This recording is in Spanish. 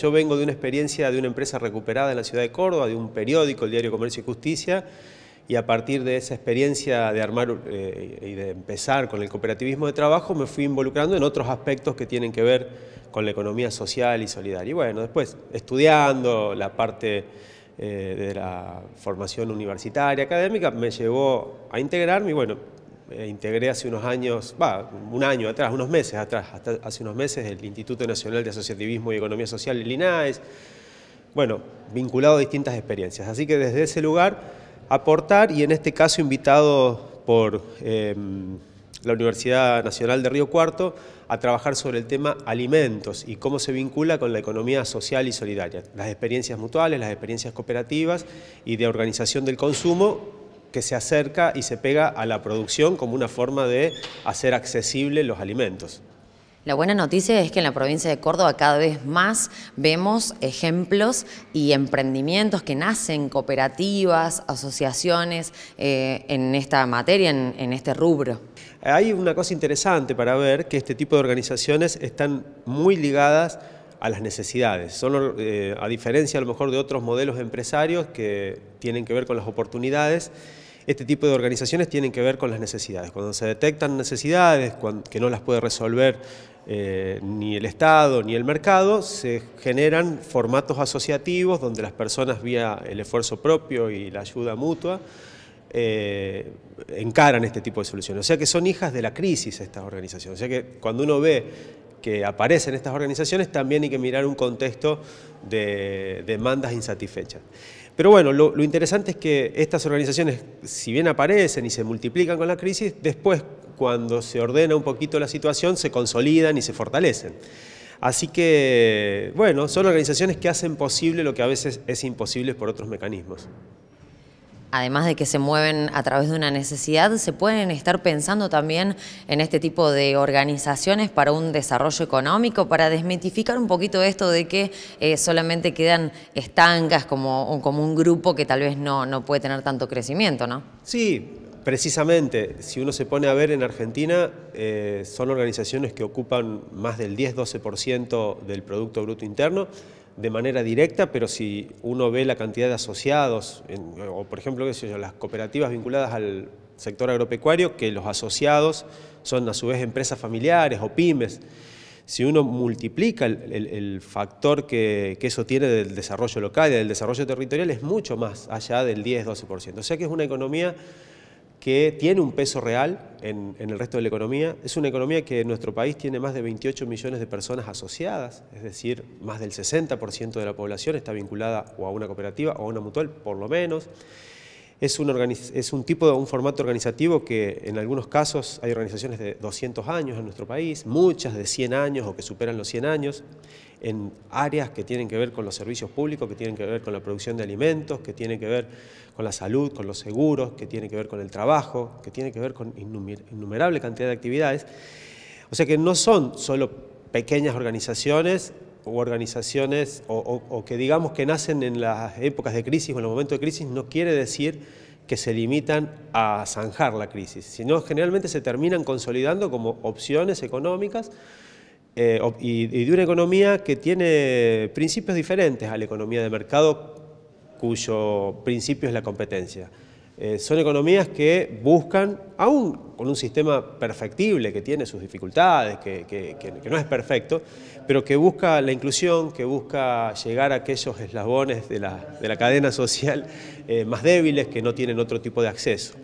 Yo vengo de una experiencia de una empresa recuperada en la ciudad de Córdoba, de un periódico, el diario Comercio y Justicia, y a partir de esa experiencia de armar eh, y de empezar con el cooperativismo de trabajo, me fui involucrando en otros aspectos que tienen que ver con la economía social y solidaria. Y bueno, después estudiando la parte eh, de la formación universitaria, académica, me llevó a integrarme y bueno, eh, integré hace unos años, va, un año atrás, unos meses atrás, hasta hace unos meses, el Instituto Nacional de Asociativismo y Economía Social, el INAES, bueno, vinculado a distintas experiencias. Así que desde ese lugar, aportar y en este caso invitado por em, la Universidad Nacional de Río Cuarto a trabajar sobre el tema alimentos y cómo se vincula con la economía social y solidaria, las experiencias mutuales, las experiencias cooperativas y de organización del consumo que se acerca y se pega a la producción como una forma de hacer accesible los alimentos. La buena noticia es que en la provincia de Córdoba cada vez más vemos ejemplos y emprendimientos que nacen, cooperativas, asociaciones eh, en esta materia, en, este rubro. Hay una cosa interesante para ver que este tipo de organizaciones están muy ligadas a las necesidades. Son, eh, a diferencia a lo mejor de otros modelos empresarios que tienen que ver con las oportunidades, este tipo de organizaciones tienen que ver con las necesidades. Cuando se detectan necesidades que no las puede resolver eh, ni el Estado ni el mercado, se generan formatos asociativos donde las personas vía el esfuerzo propio y la ayuda mutua eh, encaran este tipo de soluciones. O sea que son hijas de la crisis estas organizaciones. O sea que cuando uno ve que aparecen estas organizaciones, también hay que mirar un contexto de demandas insatisfechas. Pero bueno, lo, lo, interesante es que estas organizaciones, si bien aparecen y se multiplican con la crisis, después cuando se ordena un poquito la situación, se consolidan y se fortalecen. Así que, bueno, son organizaciones que hacen posible lo que a veces es imposible por otros mecanismos además de que se mueven a través de una necesidad, se pueden estar pensando también en este tipo de organizaciones para un desarrollo económico, para desmitificar un poquito esto de que eh, solamente quedan estancas como, un grupo que tal vez no, puede tener tanto crecimiento, ¿no? Sí, precisamente, si uno se pone a ver en Argentina, eh, son organizaciones que ocupan más del 10-12% del Producto Bruto Interno, de manera directa, pero si uno ve la cantidad de asociados, o por ejemplo qué sé las cooperativas vinculadas al sector agropecuario, que los asociados son a su vez empresas familiares o pymes, si uno multiplica el, factor que, que, eso tiene del desarrollo local y del desarrollo territorial, es mucho más allá del 10-12%. O sea que es una economía que tiene un peso real en, el resto de la economía. Es una economía que en nuestro país tiene más de 28 millones de personas asociadas, es decir, más del 60% de la población está vinculada o a una cooperativa o a una mutual, por lo menos. Es un, es un tipo, un formato organizativo que en algunos casos hay organizaciones de 200 años en nuestro país, muchas de 100 años o que superan los 100 años, en áreas que tienen que ver con los servicios públicos, que tienen que ver con la producción de alimentos, que tienen que ver con la salud, con los seguros, que tienen que ver con el trabajo, que tienen que ver con innumerable cantidad de actividades. O sea que no son solo pequeñas organizaciones o organizaciones o, que digamos que nacen en las épocas de crisis o en los momentos de crisis no quiere decir que se limitan a zanjar la crisis, sino generalmente se terminan consolidando como opciones económicas eh, y de una economía que tiene principios diferentes a la economía de mercado cuyo principio es la competencia. Eh, son economías que buscan, aún con un sistema perfectible que tiene sus dificultades, que, no es perfecto, pero que busca la inclusión, que busca llegar a aquellos eslabones de la, cadena social eh, más débiles que no tienen otro tipo de acceso.